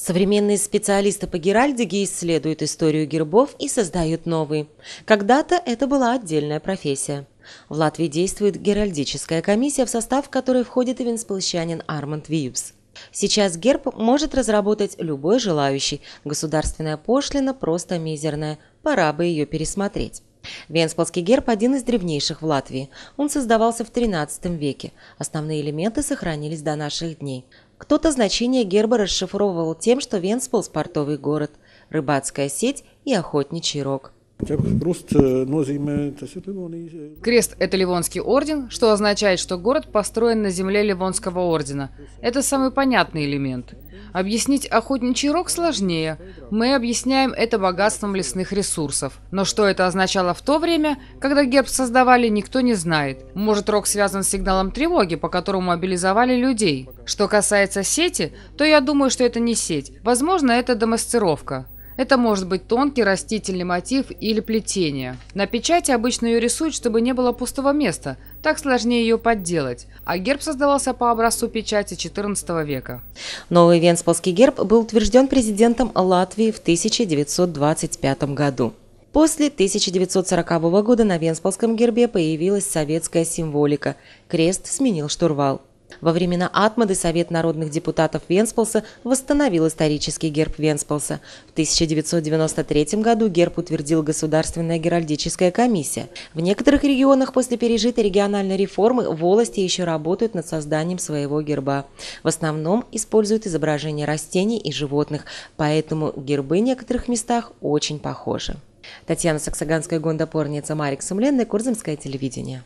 Современные специалисты по геральдике исследуют историю гербов и создают новые. Когда-то это была отдельная профессия. В Латвии действует геральдическая комиссия, в состав которой входит и венсполщанин Арманд Виюбс. Сейчас герб может разработать любой желающий. Государственная пошлина просто мизерная. Пора бы ее пересмотреть. Венсполский герб – один из древнейших в Латвии. Он создавался в XIII веке. Основные элементы сохранились до наших дней. Кто-то значение герба расшифровывал тем, что Венспилс – спортовый город, рыбацкая сеть и охотничий рог – Э, э, Крест – это Ливонский орден, что означает, что город построен на земле Ливонского ордена. Это самый понятный элемент. Объяснить охотничий рог сложнее. Мы объясняем это богатством лесных ресурсов. Но что это означало в то время, когда герб создавали, никто не знает. Может, рог связан с сигналом тревоги, по которому мобилизовали людей. Что касается сети, то я думаю, что это не сеть. Возможно, это домастеровка. Это может быть тонкий растительный мотив или плетение. На печати обычно ее рисуют, чтобы не было пустого места, так сложнее ее подделать. А герб создавался по образцу печати XIV века. Новый венспилский герб был утвержден президентом Латвии в 1925 году. После 1940 года на Венспилском гербе появилась советская символика. Крест сменил штурвал. Во времена Атмады Совет народных депутатов Венсполса восстановил исторический герб Венсполса. В 1993 году герб утвердил Государственная геральдическая комиссия. В некоторых регионах после пережитой региональной реформы волости еще работают над созданием своего герба. В основном используют изображения растений и животных, поэтому гербы в некоторых местах очень похожи. Татьяна Саксаганская, гондопорница Марик Сумленная, Курзамское телевидение.